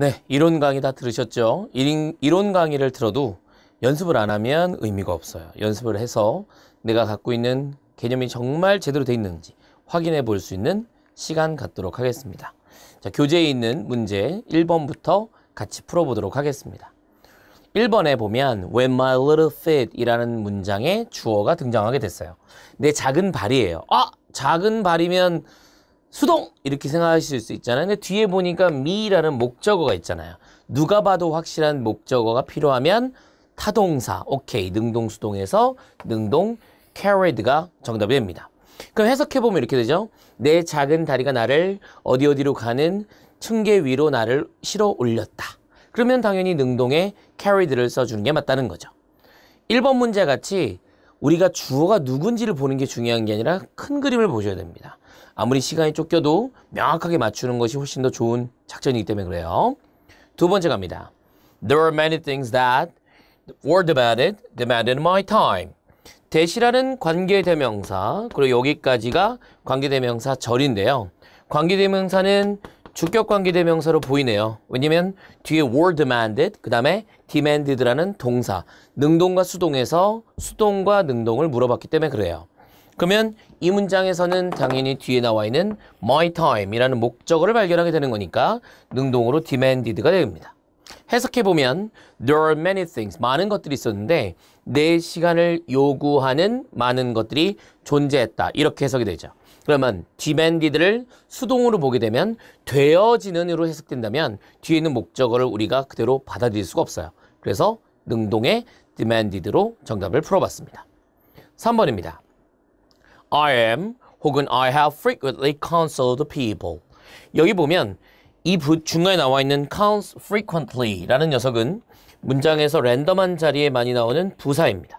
네, 이론 강의 다 들으셨죠? 이론 강의를 들어도 연습을 안 하면 의미가 없어요. 연습을 해서 내가 갖고 있는 개념이 정말 제대로 돼 있는지 확인해 볼 수 있는 시간 갖도록 하겠습니다. 자, 교재에 있는 문제 1번부터 같이 풀어보도록 하겠습니다. 1번에 보면 When my little feet 이라는 문장의 주어가 등장하게 됐어요. 내 작은 발이에요. 아! 작은 발이면 수동 이렇게 생각하실 수 있잖아요. 근데 뒤에 보니까 미라는 목적어가 있잖아요. 누가 봐도 확실한 목적어가 필요하면 타동사, 오케이, 능동 수동에서 능동 carried가 정답이 됩니다. 그럼 해석해보면 이렇게 되죠. 내 작은 다리가 나를 어디 어디로 가는 층계 위로 나를 실어 올렸다. 그러면 당연히 능동에 carried를 써주는 게 맞다는 거죠. 1번 문제 같이 우리가 주어가 누군지를 보는 게 중요한 게 아니라 큰 그림을 보셔야 됩니다. 아무리 시간이 쫓겨도 명확하게 맞추는 것이 훨씬 더 좋은 작전이기 때문에 그래요. 두 번째 갑니다. There are many things that were demanded, demanded my time. 대시라는 관계대명사, 그리고 여기까지가 관계대명사 절인데요. 관계대명사는 주격 관계대명사로 보이네요. 왜냐면 뒤에 were demanded, 그 다음에 demanded라는 동사, 능동과 수동에서 수동과 능동을 물어봤기 때문에 그래요. 그러면 이 문장에서는 당연히 뒤에 나와 있는 my time이라는 목적어를 발견하게 되는 거니까 능동으로 demanded가 됩니다. 해석해보면 there are many things, 많은 것들이 있었는데 내 시간을 요구하는 많은 것들이 존재했다. 이렇게 해석이 되죠. 그러면 demanded를 수동으로 보게 되면 되어지는으로 해석된다면 뒤에 있는 목적어를 우리가 그대로 받아들일 수가 없어요. 그래서 능동의 demanded로 정답을 풀어봤습니다. 3번입니다. I am 혹은 I have frequently counseled people. 여기 보면 이 중간에 나와 있는 counts frequently라는 녀석은 문장에서 랜덤한 자리에 많이 나오는 부사입니다.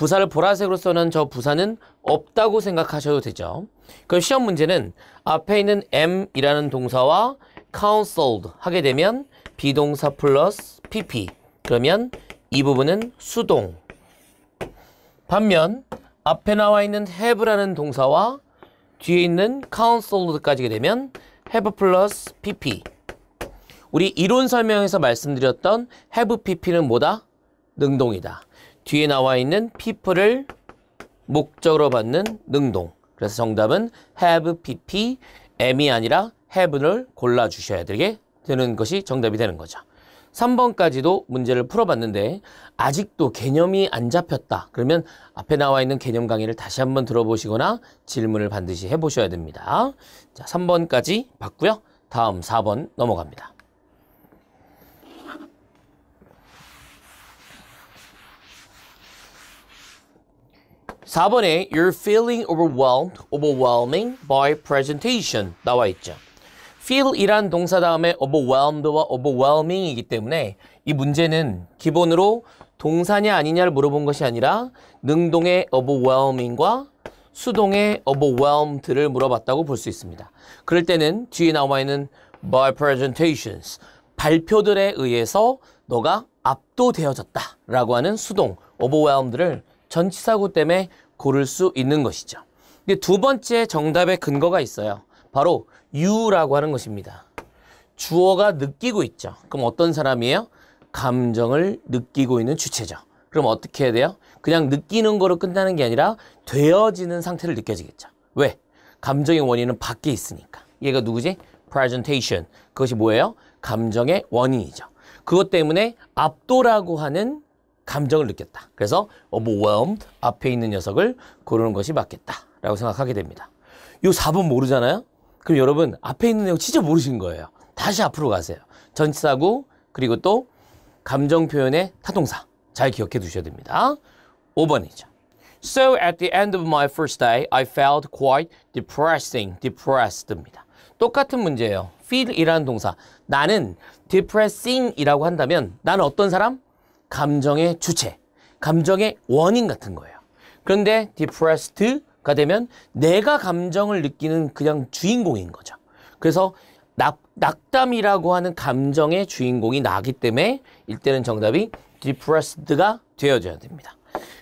부사를 보라색으로 써는 저 부사는 없다고 생각하셔도 되죠. 그럼 시험 문제는 앞에 있는 m이라는 동사와 counseled 하게 되면 비동사 플러스 pp 그러면 이 부분은 수동 반면 앞에 나와 있는 have라는 동사와 뒤에 있는 counseled까지 되면 have 플러스 pp 우리 이론 설명에서 말씀드렸던 have pp는 뭐다? 능동이다. 뒤에 나와 있는 people을 목적으로 받는 능동. 그래서 정답은 have pp, m이 아니라 have를 골라주셔야 되게 되는 것이 정답이 되는 거죠. 3번까지도 문제를 풀어봤는데 아직도 개념이 안 잡혔다. 그러면 앞에 나와 있는 개념 강의를 다시 한번 들어보시거나 질문을 반드시 해보셔야 됩니다. 자, 3번까지 봤고요. 다음 4번 넘어갑니다. 4번에 you're feeling overwhelmed, overwhelming by presentation 나와 있죠. feel이란 동사 다음에 overwhelmed와 overwhelming이기 때문에 이 문제는 기본으로 동사냐 아니냐를 물어본 것이 아니라 능동의 overwhelming과 수동의 overwhelmed를 물어봤다고 볼 수 있습니다. 그럴 때는 뒤에 나와 있는 by presentations, 발표들에 의해서 너가 압도되어졌다 라고 하는 수동, overwhelmed를 전치사고 때문에 고를 수 있는 것이죠. 두 번째 정답의 근거가 있어요. 바로 유라고 하는 것입니다. 주어가 느끼고 있죠. 그럼 어떤 사람이에요? 감정을 느끼고 있는 주체죠. 그럼 어떻게 해야 돼요? 그냥 느끼는 거로 끝나는 게 아니라 되어지는 상태를 느껴지겠죠. 왜? 감정의 원인은 밖에 있으니까. 얘가 누구지? presentation. 그것이 뭐예요? 감정의 원인이죠. 그것 때문에 압도라고 하는 감정을 느꼈다. 그래서 overwhelmed 앞에 있는 녀석을 고르는 것이 맞겠다라고 생각하게 됩니다. 이 4번 모르잖아요. 그럼 여러분 앞에 있는 내용 진짜 모르신 거예요. 다시 앞으로 가세요. 전치사구 그리고 또 감정 표현의 타동사 잘 기억해 두셔야 됩니다. 5번이죠. So at the end of my first day, I felt quite depressing, depressed입니다. 똑같은 문제예요. feel이라는 동사. 나는 depressing이라고 한다면 나는 어떤 사람? 감정의 주체, 감정의 원인 같은 거예요. 그런데 depressed가 되면 내가 감정을 느끼는 그냥 주인공인 거죠. 그래서 낙, 낙담이라고 하는 감정의 주인공이 나기 때문에 이때는 정답이 depressed가 되어줘야 됩니다.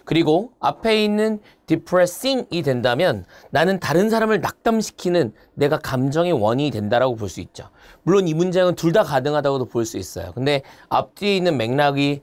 그리고 앞에 있는 depressing이 된다면 나는 다른 사람을 낙담시키는 내가 감정의 원인이 된다라고 볼 수 있죠. 물론 이 문장은 둘 다 가능하다고도 볼 수 있어요. 근데 앞뒤에 있는 맥락이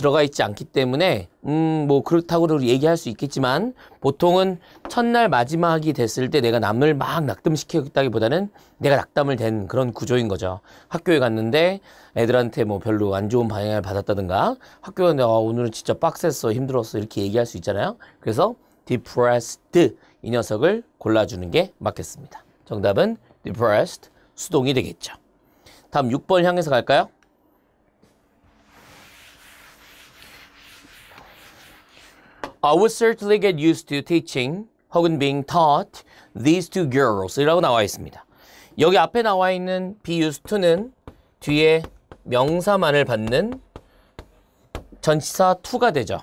들어가 있지 않기 때문에 음 뭐 그렇다고 얘기할 수 있겠지만 보통은 첫날 마지막이 됐을 때 내가 남을 막 낙담시키겠다기보다는 내가 낙담을 된 그런 구조인 거죠. 학교에 갔는데 애들한테 뭐 별로 안 좋은 방향을 받았다든가 학교에 내가 아, 오늘은 진짜 빡셌어 힘들었어 이렇게 얘기할 수 있잖아요. 그래서 depressed 이 녀석을 골라주는 게 맞겠습니다. 정답은 depressed 수동이 되겠죠. 다음 6번 향해서 갈까요? I would certainly get used to teaching 혹은 being taught these two girls 이라고 나와 있습니다. 여기 앞에 나와 있는 be used to는 뒤에 명사만을 받는 전치사 2가 되죠.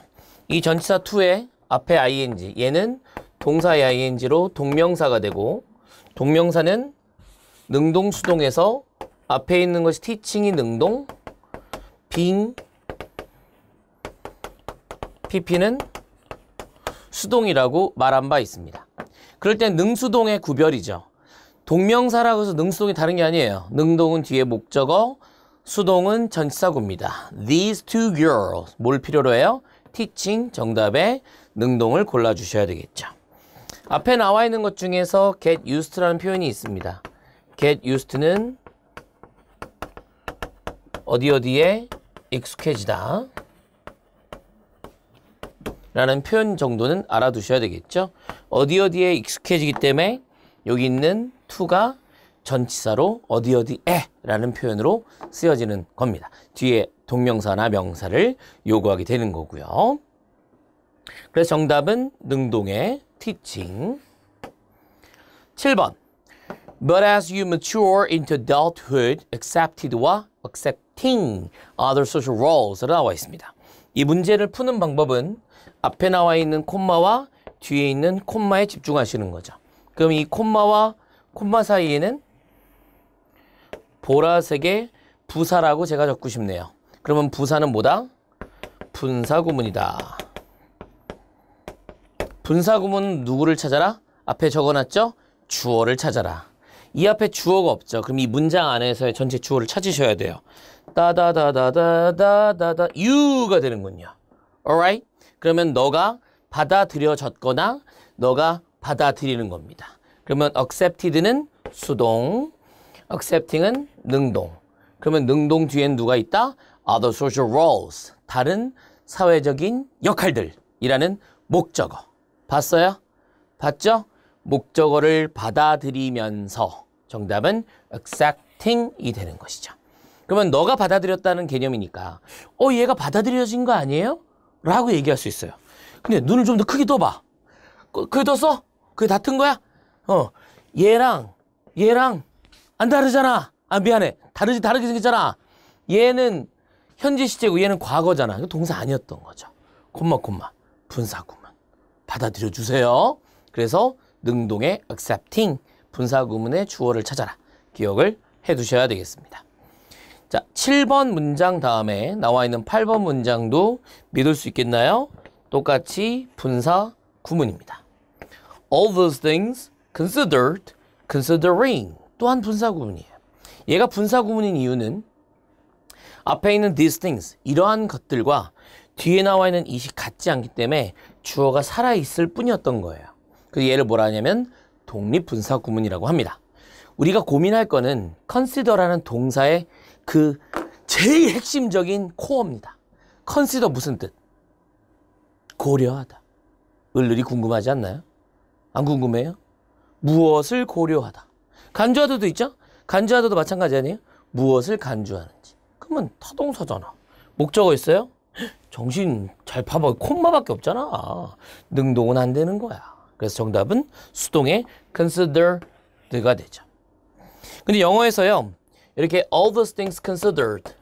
이 전치사 2의 앞에 ing 얘는 동사의 ing로 동명사가 되고 동명사는 능동수동에서 앞에 있는 것이 teaching이 능동 being pp는 수동이라고 말한 바 있습니다. 그럴 땐 능수동의 구별이죠. 동명사라고 해서 능수동이 다른 게 아니에요. 능동은 뒤에 목적어, 수동은 전치사구입니다. These two girls. 뭘 필요로 해요? teaching 정답에 능동을 골라주셔야 되겠죠. 앞에 나와 있는 것 중에서 get used라는 표현이 있습니다. get used는 어디 어디에 익숙해지다. 라는 표현 정도는 알아두셔야 되겠죠. 어디 어디에 익숙해지기 때문에 여기 있는 to가 전치사로 어디 어디에 라는 표현으로 쓰여지는 겁니다. 뒤에 동명사나 명사를 요구하게 되는 거고요. 그래서 정답은 능동의 teaching. 7번. But as you mature into adulthood, accepted와 accepting other social roles 로 나와 있습니다. 이 문제를 푸는 방법은 앞에 나와 있는 콤마와 뒤에 있는 콤마에 집중하시는 거죠. 그럼 이 콤마와 콤마 사이에는 보라색의 부사라고 제가 적고 싶네요. 그러면 부사는 뭐다? 분사구문이다. 분사구문 누구를 찾아라? 앞에 적어놨죠? 주어를 찾아라. 이 앞에 주어가 없죠. 그럼 이 문장 안에서의 전체 주어를 찾으셔야 돼요. 다다다다다다다다 y 가 되는군요. alright? 그러면 너가 받아들여졌거나 너가 받아들이는 겁니다. 그러면 accepted는 수동, accepting은 능동. 그러면 능동 뒤엔 누가 있다? other social roles, 다른 사회적인 역할들이라는 목적어. 봤어요? 봤죠? 목적어를 받아들이면서 정답은 accepting이 되는 것이죠. 그러면 너가 받아들였다는 개념이니까 어 얘가 받아들여진 거 아니에요? 라고 얘기할 수 있어요. 근데 눈을 좀 더 크게 떠봐. 그, 그게 떴어? 그게 다뜬 거야? 어 얘랑 얘랑 안 다르잖아. 아 미안해. 다르지 다르게 생겼잖아. 얘는 현재 시제고 얘는 과거잖아. 이 동사 아니었던 거죠. 콤마 콤마 분사구문 받아들여 주세요. 그래서 능동의 accepting 분사구문의 주어를 찾아라. 기억을 해두셔야 되겠습니다. 자, 7번 문장 다음에 나와 있는 8번 문장도 믿을 수 있겠나요? 똑같이 분사 구문입니다. All those things considered, considering 또한 분사 구문이에요. 얘가 분사 구문인 이유는 앞에 있는 these things, 이러한 것들과 뒤에 나와 있는 이시 같지 않기 때문에 주어가 살아있을 뿐이었던 거예요. 그래서 얘를 뭐라 하냐면 독립분사 구문이라고 합니다. 우리가 고민할 거는 consider라는 동사의 그 제일 핵심적인 코어입니다. 컨시더 무슨 뜻? 고려하다. 을늘이 궁금하지 않나요? 안 궁금해요? 무엇을 고려하다. 간주하다도 있죠? 간주하다도 마찬가지 아니에요? 무엇을 간주하는지. 그러면 타동사잖아. 목적어 있어요? 정신 잘파봐 콤마밖에 없잖아. 능동은 안 되는 거야. 그래서 정답은 수동의 consider가 되죠. 근데 영어에서요. 이렇게 all those things considered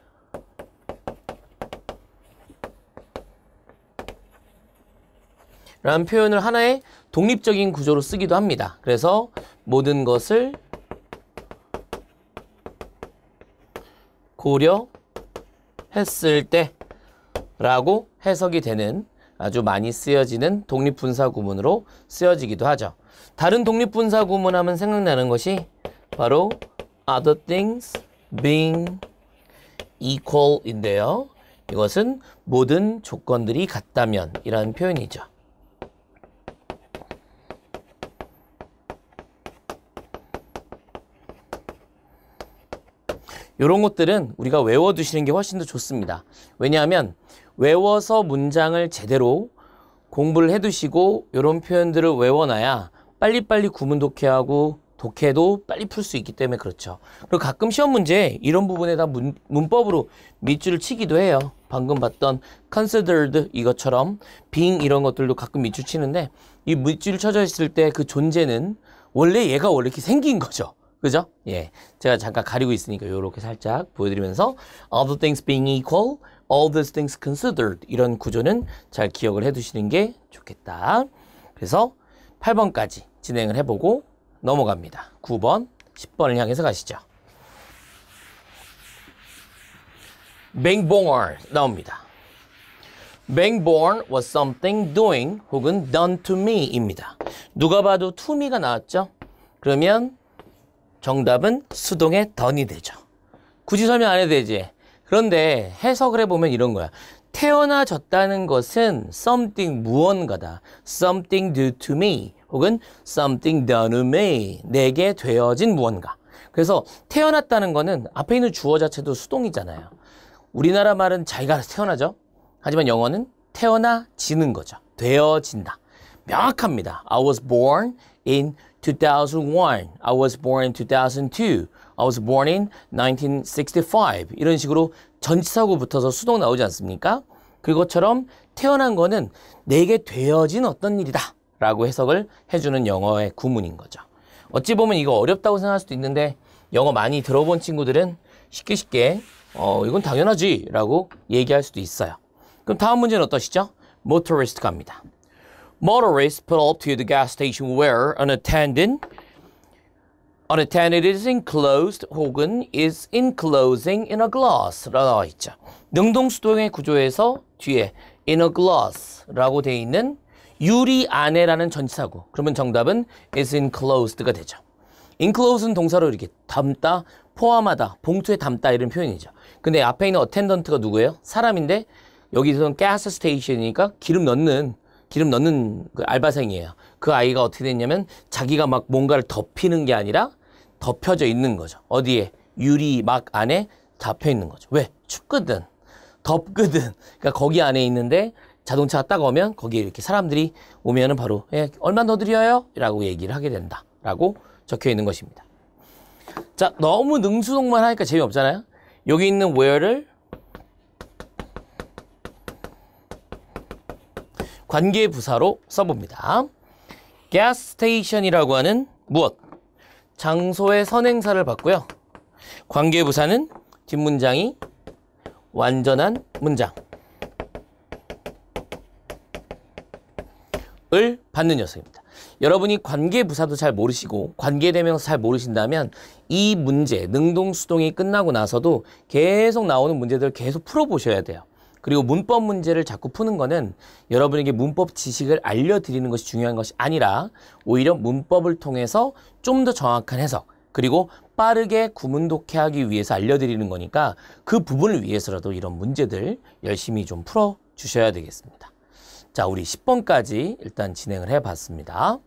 라는 표현을 하나의 독립적인 구조로 쓰기도 합니다. 그래서 모든 것을 고려했을 때 라고 해석이 되는 아주 많이 쓰여지는 독립분사 구문으로 쓰여지기도 하죠. 다른 독립분사 구문 하면 생각나는 것이 바로 other things being equal인데요. 이것은 모든 조건들이 같다면 이라는 표현이죠. 이런 것들은 우리가 외워두시는 게 훨씬 더 좋습니다. 왜냐하면 외워서 문장을 제대로 공부를 해두시고 이런 표현들을 외워놔야 빨리빨리 구문 독해하고 독해도 빨리 풀 수 있기 때문에 그렇죠. 그리고 가끔 시험 문제 이런 부분에다 문, 문법으로 밑줄을 치기도 해요. 방금 봤던 considered 이것처럼 being 이런 것들도 가끔 밑줄 치는데 이 밑줄 쳐져 있을 때 그 존재는 원래 얘가 원래 이렇게 생긴 거죠. 그죠? 예. 제가 잠깐 가리고 있으니까 요렇게 살짝 보여드리면서 o l the things being equal, all these things considered 이런 구조는 잘 기억을 해두시는 게 좋겠다. 그래서 8번까지 진행을 해보고 넘어갑니다. 9번, 10번을 향해서 가시죠. 맹봉얼 나옵니다. 맹봉얼 r n was something doing 혹은 done to me입니다. 누가 봐도 to me가 나왔죠? 그러면 정답은 수동의 done이 되죠. 굳이 설명 안 해도 되지. 그런데 해석을 해보면 이런 거야. 태어나졌다는 것은 something 무언가다. something due to me. 혹은 something done to me 내게 되어진 무언가. 그래서 태어났다는 거는 앞에 있는 주어 자체도 수동이잖아요. 우리나라 말은 자기가 태어나죠. 하지만 영어는 태어나지는 거죠. 되어진다. 명확합니다. I was born in 2001. I was born in 2002. I was born in 1965. 이런 식으로 전치사고 붙어서 수동 나오지 않습니까? 그것처럼 태어난 거는 내게 되어진 어떤 일이다. 라고 해석을 해주는 영어의 구문인 거죠. 어찌 보면 이거 어렵다고 생각할 수도 있는데 영어 많이 들어본 친구들은 쉽게 쉽게 어 이건 당연하지 라고 얘기할 수도 있어요. 그럼 다음 문제는 어떠시죠? motorist 갑니다. m o t o r i s t p u l up to the gas station where an attendant unattended is enclosed 혹은 is enclosing in a glass라고 나와 있죠. 능동수동의 구조에서 뒤에 in a glass라고 돼 있는 유리 안에라는 전치사고 그러면 정답은 is enclosed가 되죠. enclosed는 동사로 이렇게 담다, 포함하다, 봉투에 담다 이런 표현이죠. 근데 앞에 있는 attendant가 누구예요? 사람인데 여기서는 가스 스테이션이니까 기름 넣는 기름 넣는 그 알바생이에요. 그 아이가 어떻게 됐냐면 자기가 막 뭔가를 덮이는 게 아니라 덮여져 있는 거죠. 어디에? 유리 막 안에 잡혀 있는 거죠. 왜? 춥거든. 덥거든. 그러니까 거기 안에 있는데 자동차가 딱 오면 거기에 이렇게 사람들이 오면은 바로 예, 얼마 더 드려요? 라고 얘기를 하게 된다. 라고 적혀 있는 것입니다. 자, 너무 능수동만 하니까 재미없잖아요. 여기 있는 where를 관계 부사로 써봅니다. gas station이라고 하는 무엇? 장소의 선행사를 봤고요 관계 부사는 뒷문장이 완전한 문장. 을 받는 녀석입니다. 여러분이 관계부사도 잘 모르시고 관계대명사 잘 모르신다면 이 문제, 능동수동이 끝나고 나서도 계속 나오는 문제들 계속 풀어보셔야 돼요. 그리고 문법 문제를 자꾸 푸는 거는 여러분에게 문법 지식을 알려드리는 것이 중요한 것이 아니라 오히려 문법을 통해서 좀 더 정확한 해석 그리고 빠르게 구문독해 하기 위해서 알려드리는 거니까 그 부분을 위해서라도 이런 문제들 열심히 좀 풀어주셔야 되겠습니다. 자, 우리 10번까지 일단 진행을 해봤습니다.